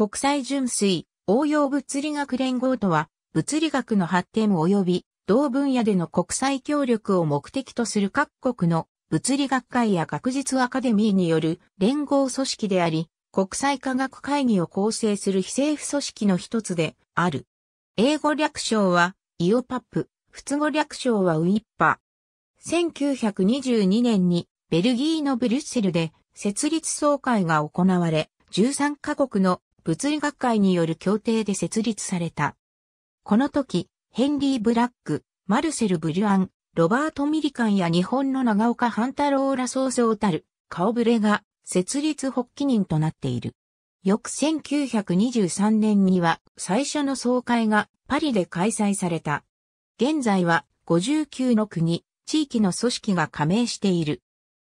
国際純粋応用物理学連合とは、物理学の発展及び同分野での国際協力を目的とする各国の物理学会や学術アカデミーによる連合組織であり、国際科学会議を構成する非政府組織の一つである。英語略称はイオパップ、仏語略称はウィッパ。1922年にベルギーのブリュッセルで設立総会が行われ、13カ国の物理学会による協定で設立された。この時、ヘンリー・ブラック、マルセル・ブリュアン、ロバート・ミリカンや日本の長岡半太郎らーうそうたる、顔ぶれが設立発起人となっている。翌1923年には最初の総会がパリで開催された。現在は59の国、地域の組織が加盟している。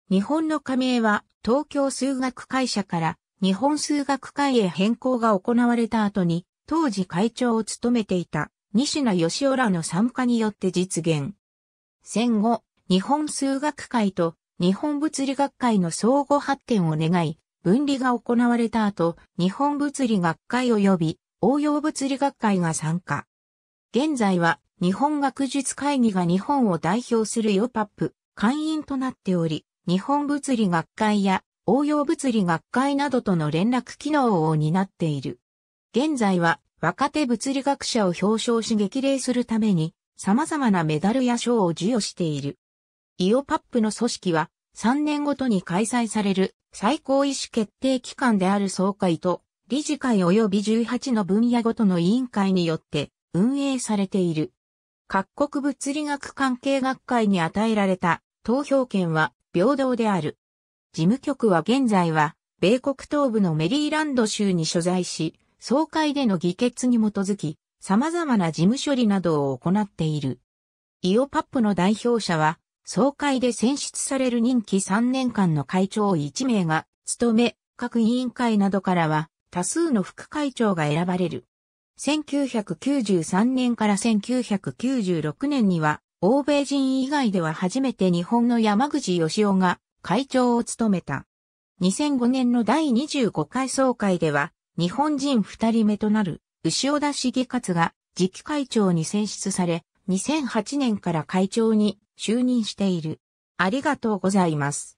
日本の加盟は東京数学会社から日本数学会へ変更が行われた後に、当時会長を務めていた西名義夫らの参加によって実現。戦後、日本数学会と日本物理学会の相互発展を願い、分離が行われた後、日本物理学会及び応用物理学会が参加。現在は日本学術会議が日本を代表するヨパップ会員となっており、日本物理学会や応用物理学会などとの連絡機能を担っている。現在は若手物理学者を表彰し激励するために様々なメダルや賞を授与している。イオパップの組織は3年ごとに開催される最高意思決定機関である総会と理事会及び18の分野ごとの委員会によって運営されている。各国物理学関係学会に与えられた投票権は平等である。事務局は現在は、米国東部のメリーランド州に所在し、総会での議決に基づき、様々な事務処理などを行っている。イオパップの代表者は、総会で選出される任期3年間の会長1名が、務め、各委員会などからは、多数の副会長が選ばれる。1993年から1996年には、欧米人以外では初めて日本の山口義雄が会長を務めた。2005年の第25回総会では、日本人2人目となる、牛田議活が次期会長に選出され、2008年から会長に就任している。ありがとうございます。